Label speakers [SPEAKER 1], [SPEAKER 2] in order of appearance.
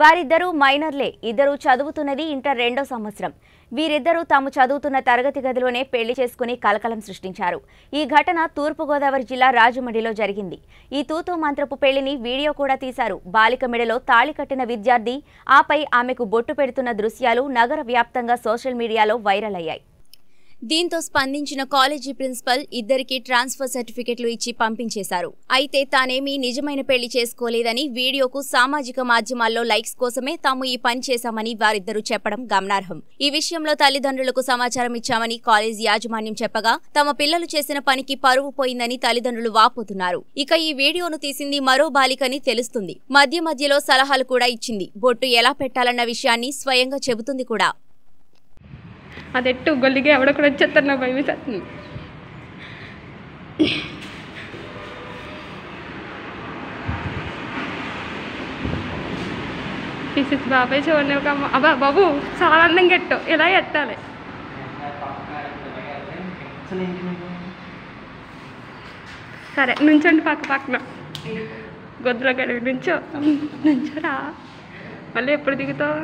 [SPEAKER 1] వారిద్దరూ మైనర్లే ఇద్దరు చదువుతున్నది ఇంటర్ రెండో సంవత్సరం వీరిద్దరూ తాము చదువుతున్న తరగతి గదిలోనే పెళ్లి చేసుకుని కలకలం సృష్టించారు ఈ ఘటన తూర్పుగోదావరి జిల్లా రాజమండ్రిలో జరిగింది ఈ తూతు మంత్రపు పెళ్లిని వీడియో కూడా తీశారు బాలిక మెడలో తాళి కట్టిన విద్యార్థి ఆపై ఆమెకు బొట్టు పెడుతున్న దృశ్యాలు నగర వ్యాప్తంగా సోషల్ మీడియాలో వైరల్ అయ్యాయి దీంతో స్పందించిన కాలేజీ ప్రిన్సిపల్ ఇద్దరికీ ట్రాన్స్ఫర్ సర్టిఫికెట్లు ఇచ్చి పంపించేశారు అయితే తానేమీ నిజమైన పెళ్లి చేసుకోలేదని వీడియోకు సామాజిక మాధ్యమాల్లో లైక్స్ కోసమే తాము ఈ పని చేశామని వారిద్దరూ చెప్పడం గమనార్హం ఈ విషయంలో తల్లిదండ్రులకు సమాచారం ఇచ్చామని కాలేజీ యాజమాన్యం చెప్పగా తమ పిల్లలు చేసిన పనికి పరువు పోయిందని తల్లిదండ్రులు వాపోతున్నారు ఇక ఈ వీడియోను తీసింది మరో బాలికని తెలుస్తుంది మధ్య మధ్యలో సలహాలు కూడా ఇచ్చింది బొట్టు ఎలా పెట్టాలన్న విషయాన్ని స్వయంగా చెబుతుంది కూడా అది ఎట్టు
[SPEAKER 2] గొల్లిగా ఎవడ కూడా వచ్చేస్తారు నాకు భయం పిసి పిసిస్ బాబాయ్ చూడండి ఒక అబ్బా బాబు చాలా అందం గట్టు ఇలా ఎత్తాలి సరే నుంచండి పక్క పక్కన గొద్దులో గడివి నుంచో నుంచోరా మళ్ళీ ఎప్పుడు దిగుతావు